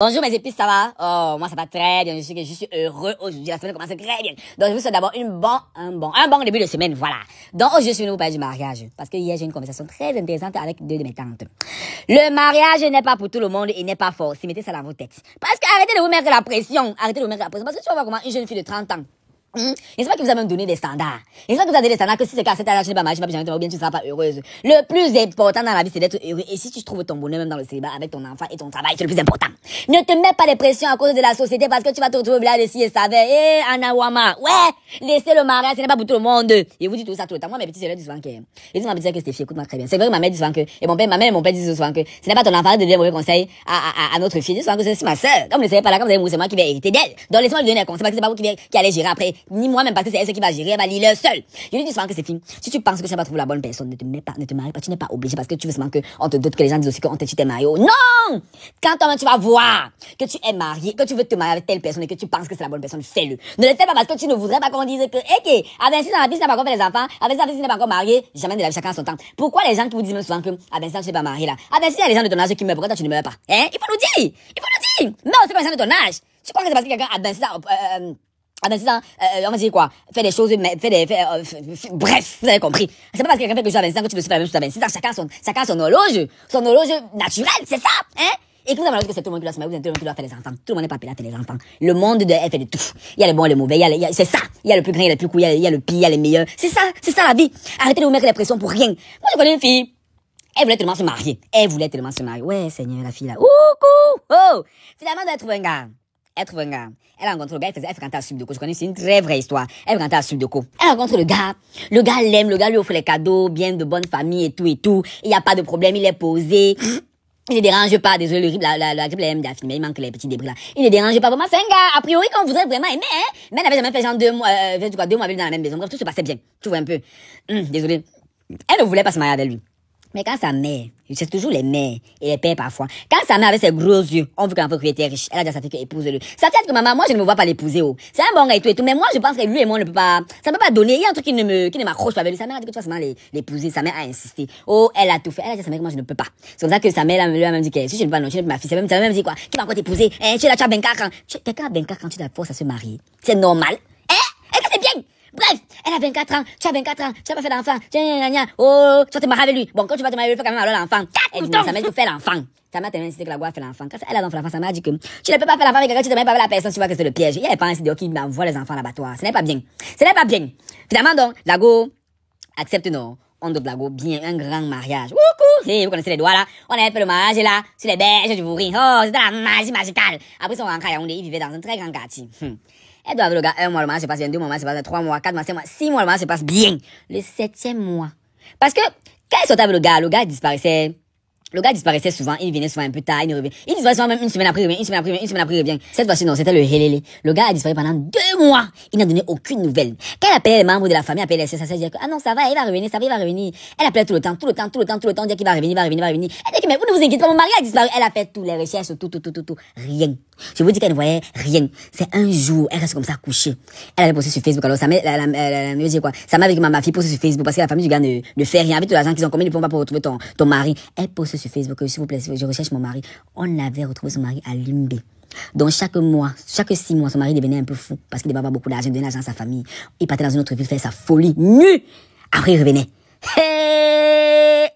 Bonjour mes épices, ça va? Oh, moi ça va très bien, je suis, je heureux aujourd'hui, la semaine commence très bien. Donc je vous souhaite d'abord une bon, un bon, un bon début de semaine, voilà. Donc aujourd'hui je venu vous parler du mariage, parce que hier j'ai une conversation très intéressante avec deux de mes tantes. Le mariage n'est pas pour tout le monde et n'est pas fort, Si mettez ça dans vos têtes. Parce que arrêtez de vous mettre la pression, arrêtez de vous mettre la pression, parce que tu vas voir comment une jeune fille de 30 ans, Mm. Et c'est pas qu'il vous a même donné des standards. Et c'est pas qu'il vous a donné des standards que si c'est qu'à cet âge, tu n'es pas mal, tu n'es pas bien, ou bien tu ne seras pas heureuse. Le plus important dans la vie, c'est d'être heureux. Et si tu trouves ton bonheur même dans le célibat avec ton enfant et ton travail, c'est le plus important. Ne te mets pas des pressions à cause de la société parce que tu vas te retrouver là, ici et ça va. Eh, Anawama. Ouais. Laissez le mariage, ce n'est pas pour tout le monde. Et vous dites tout ça tout le temps. Moi, mes petits sœurs disent souvent que, ils disent ma petite que c'était écoute-moi très bien. C'est vrai que ma mère dit souvent que, et mon père, ma mère et mon père disent souvent que, ce n'est pas ton enfant de donner mauvais conseils à, à, à, notre fille. Ils disent souvent que c'est ma sœur. Comme vous ne savez pas là, comme c'est moi qui vais hériter d'elle. Donc, laissez-moi lui donner un conseil c'est pas vous qui, qui allez gérer après ni moi-même, parce que c'est elle qui va gérer, elle va lire seule. Je lui dis souvent que c'est fini. Si tu penses que tu vas trouver la bonne personne, ne te mets pas, ne te marie pas, tu n'es pas obligé parce que tu veux seulement que on te doute que les gens disent aussi qu'on tu t'es marié. Non! Quand toi tu vas voir que tu es marié, que tu veux te marier avec telle personne et que tu penses que c'est la bonne personne, fais-le. Ne le fais pas parce que tu ne voudrais pas qu'on dise que, hé, que, à 26 ans, la n'est pas encore fait les enfants, à ça, tu la n'est pas encore marié jamais de la vie, chacun son temps. Pourquoi les gens qui vous disent même souvent que, à 26 tu n'es pas marié là? À 26 ans, les gens de ton âge qui meurent, pourquoi toi tu ne meurs pas? Hein? Il faut nous dire! Il faut nous dire! Non, c'est pas les gens de ton âge! Tu crois que c'est parce que quelqu'un a 26 ben, euh, euh ah ben c'est ça, hein. euh, on va dire quoi Fais des choses, mais fais des... Fais, euh, bref, vous avez compris. C'est pas parce que quelqu'un fait que je suis à 25 que tu peux faire la même chose à 26 ans. Chacun son, chacun son horloge, son horloge naturel, c'est ça, hein et que vous avez que c'est tout le monde qui doit se marier, tout le monde qui doit faire les enfants. Tout le monde n'est pas appelé à faire les enfants. Le monde de, fait de tout. Il y a les bons et les mauvais. Il y a, il y a c'est ça. Il y a le plus grand, il y a le plus cool, il y a, le pire, il y a les meilleurs. C'est ça, c'est ça la vie. Arrêtez de vous mettre la pression pour rien. Moi, je connais une fille. Elle voulait tellement se marier. Elle voulait tellement se marier. Ouais, Seigneur, la fille là. Ouh, cou, Oh! Finalement, elle a trouvé un gars être vengant. Elle rencontre le gars, elle faisait, elle fréquentait à Subdeco. Je connais, c'est une très vraie histoire. Elle fréquentait à Subdeco. Elle rencontre le gars. Le gars l'aime, le gars lui offre les cadeaux, bien de bonne famille et tout et tout. Il n'y a pas de problème, il est posé. Il ne dérange pas, désolé, le la, grippe, aime, mais il manque les petits débris là. Il ne dérange pas, vraiment, c'est un gars, a priori, qu'on voudrait vraiment aimer, hein. Mais elle avait jamais fait genre deux mois, euh, deux mois dans la même maison. Bref, tout se passait bien. Tu vois un peu. Hum, désolé. Elle ne voulait pas se marier avec lui. Mais quand sa mère, c'est toujours les mères et les pères parfois, quand sa mère avait ses gros yeux, on veut qu'elle était riche, elle a déjà sa fille épouse le Ça fait que maman, moi je ne me vois pas l'épouser, oh. C'est un bon gars et tout et tout, mais moi je pense que lui et moi ne peut pas, ça ne peut pas donner. Il y a un truc qui ne me, qui ne m'accroche pas avec lui. Sa mère a dit que tu vas seulement l'épouser, sa mère a insisté. Oh, elle a tout fait. Elle a dit à sa mère que moi je ne peux pas. C'est comme ça que sa mère lui a même dit que si je ne peux pas, non, ma fille. Elle même, même dit quoi? Qui va encore t'épouser? Hein, tu es là, tu as 24 ans. Quelqu'un a 24 ans, tu as force à se marier. C'est normal. Bref, elle a 24 ans, tu as 24 ans, tu n'as pas fait d'enfant, oh, tu vas te marrer avec lui. Bon, quand tu vas te marier, il faut quand même avoir l'enfant. Elle dit, ça m'a dit tu fais l'enfant. Ça m'a tellement que la voix fait l'enfant. Quand elle a fait l'enfant, ça m'a dit que tu ne peux pas faire l'enfant avec quelqu'un, tu ne te pas avec la personne, tu vois que c'est le piège. Il y a pas un qui qui m'envoie les enfants à l'abattoir. Ce n'est pas bien. Ce n'est pas bien. Finalement, donc, la go accepte non on de blago, bien un grand mariage. Wouhou, vous connaissez les doigts là, on a fait le mariage là, C'est les berges du rire, Oh, de la magie magicale. Après, ils sont à Yaoundé, vivaient dans un très grand quartier. Elle hum. doit doivent le gars, un mois le mariage se passe bien, deux mois le mariage se passe trois mois, quatre mois, cinq mois, six mois le mariage se passe bien. Le septième mois. Parce que, quand ils sont avec le gars, le gars disparaissait le gars disparaissait souvent, il venait souvent un peu tard, il revenait. Il disparaissait souvent même une semaine après, revient, une semaine après, une semaine après, il revient. Cette fois-ci, non, c'était le Helele. Le gars a disparu pendant deux mois. Il n'a donné aucune nouvelle. Quand elle appelait les membres de la famille, appelait les sœurs, ça disait dire que, ah non, ça va, il va revenir, ça va, il va revenir. Elle appelait tout le temps, tout le temps, tout le temps, tout le temps, dire qu'il va revenir, il va revenir, il va revenir. Elle dit que, mais vous ne vous inquiétez pas, mon mari a disparu. Elle a fait toutes les recherches, tout, tout, tout, tout, tout. Rien. Je vous dis qu'elle ne voyait rien. C'est un jour, elle reste comme ça couchée. Elle allait posté sur Facebook. Alors, ça m'a, la, la, quoi. Ça m'a avec ma, ma fille poste sur Facebook parce que la famille du gars ne, fait rien. Avec tout l'argent qu'ils ont, commis ils ne pas pour retrouver ton, ton mari? Elle poste sur Facebook, euh, s'il vous plaît, je recherche mon mari. On avait retrouvé son mari à Limbé. Donc chaque mois, chaque six mois, son mari devenait un peu fou parce qu'il devait avoir beaucoup d'argent, il donnait l'argent à sa famille. Il partait dans une autre ville faire sa folie nue. Après, il revenait. Hey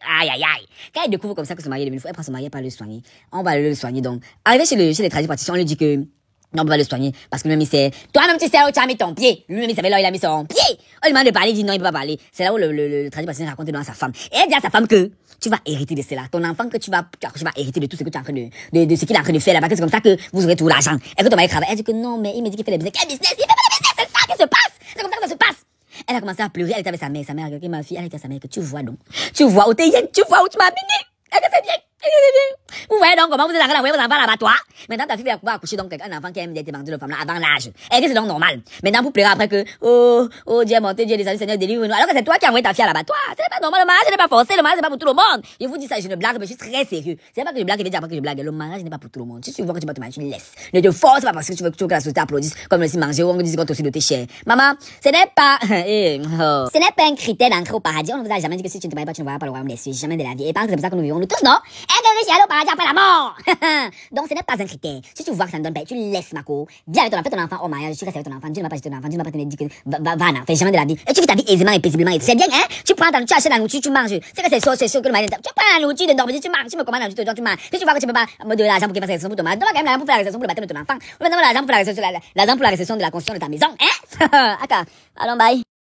Aïe, aïe, aïe. Quand il découvre comme ça que son mari est devenu fou, elle prend son mari, elle pas le soigner. On va le soigner, donc. Arrivé chez, le, chez les traditions, on lui dit que, non, on va le soigner. Parce que lui-même, il sait, toi-même, tu sais où tu as mis ton pied. Lui-même, il savait là où il a mis son pied. On lui demande de parler, il dit non, il peut pas parler. C'est là où le, le, le, le raconte devant sa femme. Et elle dit à sa femme que tu vas hériter de cela. Ton enfant que tu vas, tu vas hériter de tout ce que tu es en de, de, ce qu'il est en train de faire là-bas. C'est comme ça que vous aurez tout l'argent. Est-ce que ton mari travaille? Elle dit que non, mais il me dit qu'il fait les business. Quel fait business! C'est ça qui se passe! C'est comme ça que ça se passe! Elle a commencé à pleurer, elle était avec sa mère, sa mère, qui ma fille, elle était avec sa mère, que tu vois donc. Tu vois où t'es, tu vois où tu m'as mis. Elle bien, elle bien. Ouais, donc, comment vous êtes vous d'envoyer vos enfants à toi Maintenant, ta fille va pouvoir ben, accoucher, ben, donc, un enfant qui aime d'être vendu de femme avant l'âge. Et eh, que c'est donc normal. Maintenant, vous pleurez après que, oh, oh, Dieu, mon Dieu, Dieu, les salut, Seigneur, délivre-nous. Alors que c'est toi qui as envoyé ta fille à toi ah, C'est pas normal, le mariage n'est pas forcé, le mariage n'est pas pour tout le monde. Je vous dis ça, je ne blague, mais je suis très sérieux. C'est pas que je blague, je vais dire après que je blague. Le mariage n'est pas pour tout le monde. Si tu vois que tu vas te marier, tu laisses. Ne te force pas parce que tu veux que, tu veux que la société applaudisse, comme si manger on on dit qu'on aussi de tes chairs. Maman, ce n'est pas, eh, oh. ce n'est pas un critère d'entrée au paradis. On ne vous a jamais dit que si tu ne te maries pas, tu ne vas pas le royaume des cieux. Jamais de la vie. Et que c'est pour ça que nous vivons, nous tous, non? Eh, riche après la mort. Donc, ce n'est pas un critère. Si tu vois que ça ne donne pas, tu laisses Mako. Viens avec ton enfant, fais ton enfant au oh mariage, tu restes avec ton enfant, tu ne m'as pas chez ton enfant, tu ne m'as pas te dire que, va, va, va, na fais jamais de la vie. Et tu vis ta vie aisément et paisiblement. C'est bien, hein? Tu prends ta, tu achètes la nourriture, tu manges. C'est que c'est chaud c'est chaud que le mariage, tu prends la nourriture de dormir, tu manges, tu me commandes la nourriture, tu manges. Si tu vois que tu peux pas me donner l'argent pour qu'il fasse la réception pour ton mariage, donne-moi quand même l'argent pour faire la réception pour le baptême de ton enfant. Ou donne-moi l'argent pour la réception, l'argent pour la réception de la construction de ta maison, hein? Allons, bye.